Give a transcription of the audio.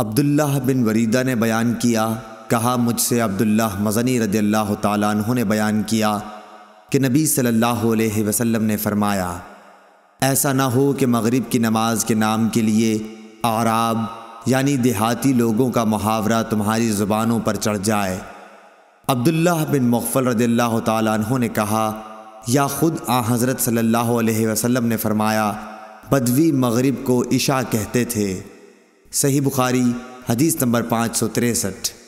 अब्दुल्लाह बिन वरीदा ने बयान किया कहा मुझसे अब्दुल्लाह मज़नी रदी अल्लाह तु ने बयान किया कि नबी सल्लल्लाहु अलैहि वसल्लम ने फरमाया ऐसा ना हो कि मगरिब की नमाज के नाम के लिए आराब यानी देहाती लोगों का मुहावरा तुम्हारी ज़ुबानों पर चढ़ जाए अब्दुल्लाह बिन मखफल रदी अल्लाह तु ने कहा या ख़ुद आ हज़रत सल्लल्लाहु अलैहि वसल्लम ने फरमाया बदवी मगरिब को इशा कहते थे सही बुखारी हदीस नंबर पाँच सौ तिरसठ